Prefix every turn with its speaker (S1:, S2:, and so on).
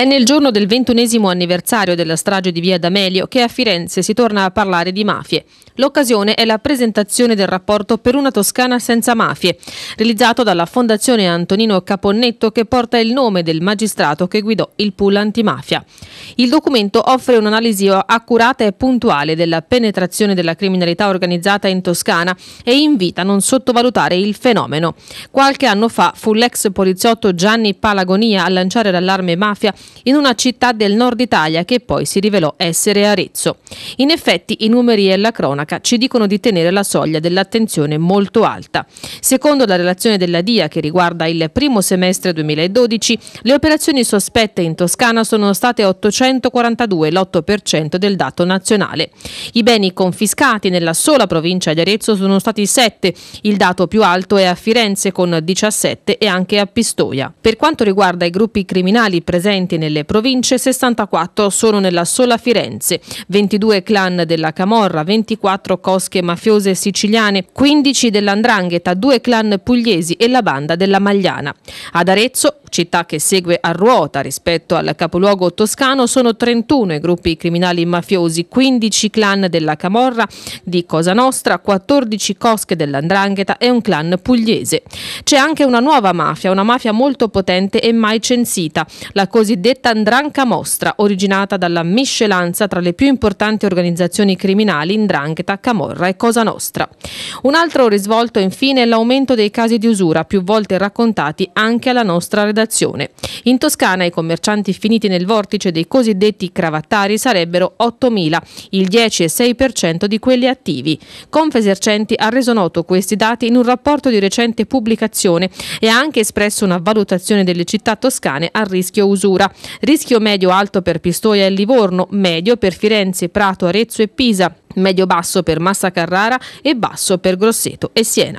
S1: È nel giorno del ventunesimo anniversario della strage di Via D'Amelio che a Firenze si torna a parlare di mafie. L'occasione è la presentazione del rapporto Per una Toscana senza mafie, realizzato dalla Fondazione Antonino Caponnetto che porta il nome del magistrato che guidò il pool antimafia. Il documento offre un'analisi accurata e puntuale della penetrazione della criminalità organizzata in Toscana e invita a non sottovalutare il fenomeno. Qualche anno fa fu l'ex poliziotto Gianni Palagonia a lanciare l'allarme mafia in una città del nord Italia che poi si rivelò essere Arezzo. In effetti i numeri e la cronaca ci dicono di tenere la soglia dell'attenzione molto alta. Secondo la relazione della DIA che riguarda il primo semestre 2012, le operazioni sospette in Toscana sono state 842, l'8% del dato nazionale. I beni confiscati nella sola provincia di Arezzo sono stati 7, il dato più alto è a Firenze con 17 e anche a Pistoia. Per quanto riguarda i gruppi criminali presenti nelle province, 64 solo nella sola Firenze, 22 clan della Camorra, 24 cosche mafiose siciliane, 15 dell'Andrangheta, 2 clan pugliesi e la banda della Magliana. Ad Arezzo, città che segue a ruota rispetto al capoluogo toscano, sono 31 i gruppi criminali mafiosi, 15 clan della Camorra, di Cosa Nostra, 14 cosche dell'Andrangheta e un clan pugliese. C'è anche una nuova mafia, una mafia molto potente e mai censita, la cosiddetta cosiddetta Ndranca Mostra, originata dalla miscelanza tra le più importanti organizzazioni criminali Ndrangheta, Camorra e Cosa Nostra. Un altro risvolto infine è l'aumento dei casi di usura, più volte raccontati anche alla nostra redazione. In Toscana i commercianti finiti nel vortice dei cosiddetti cravattari sarebbero 8.000, il 10,6% di quelli attivi. Confesercenti ha reso noto questi dati in un rapporto di recente pubblicazione e ha anche espresso una valutazione delle città toscane a rischio usura, rischio medio-alto per Pistoia e Livorno, medio per Firenze, Prato, Arezzo e Pisa, medio-basso per Massa Carrara e basso per Grosseto e Siena.